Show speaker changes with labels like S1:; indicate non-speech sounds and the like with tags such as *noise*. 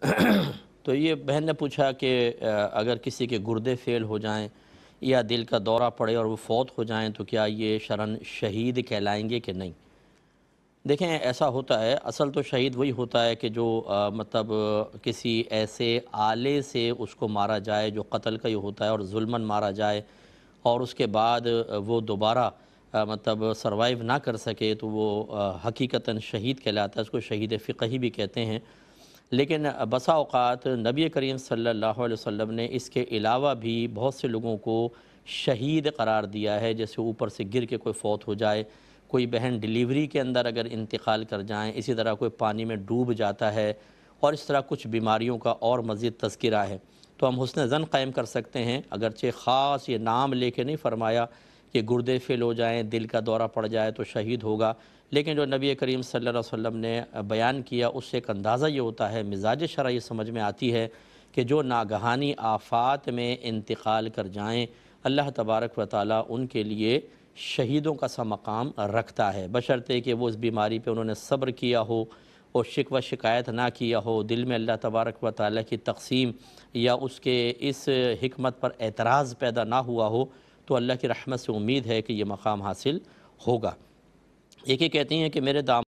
S1: *clears throat* तो ये बहन ने पूछा कि अगर किसी के गुर्दे फेल हो जाएं या दिल का दौरा पड़े और वो फौत हो जाएं तो क्या ये शरण शहीद कहलाएंगे कि नहीं देखें ऐसा होता है असल तो शहीद वही होता है कि जो आ, मतलब किसी ऐसे आले से उसको मारा जाए जो कत्ल का ही होता है और जुल्मन मारा जाए और उसके बाद वो दोबारा मतलब सर्वाइव ना कर सके तो वो हकीकता शहीद कहलाता है उसको शहीद फ़िकही भी कहते हैं लेकिन बसा अवत नबी करीम सल्लल्लाहु अलैहि वसल्लम ने इसके अलावा भी बहुत से लोगों को शहीद करार दिया है जैसे ऊपर से गिर के कोई फौत हो जाए कोई बहन डिलीवरी के अंदर अगर इंतकाल कर जाएँ इसी तरह कोई पानी में डूब जाता है और इस तरह कुछ बीमारियों का और मज़ीद तस्करा है तो हम हसन ज़न कायम कर सकते हैं अगरचे ख़ास ये नाम ले कर नहीं फरमाया कि गुर्दे फेल हो जाएँ दिल का दौरा पड़ जाए तो शहीद होगा लेकिन जो नबी करीम सल्लल्लाहु अलैहि वसल्लम ने बयान किया उससे एक अंदाज़ा ये होता है मिजाज शरा ये समझ में आती है कि जो नागहानी आफात में इंतकाल कर जाएँ अल्लाह तबारक व ताली उनके लिए शहीदों का सा मकाम रखता है बशर्ते कि वो इस बीमारी पर उन्होंने सब्र किया हो और शिक व शिकायत ना किया हो दिल में अल्लाह तबारक व ताली की तकसीम या उसके इस हमत पर एतराज़ पैदा ना हुआ हो तो अल्लाह की रहमत से उम्मीद है कि यह मकाम हासिल होगा एक ही कहती हैं कि मेरे दाम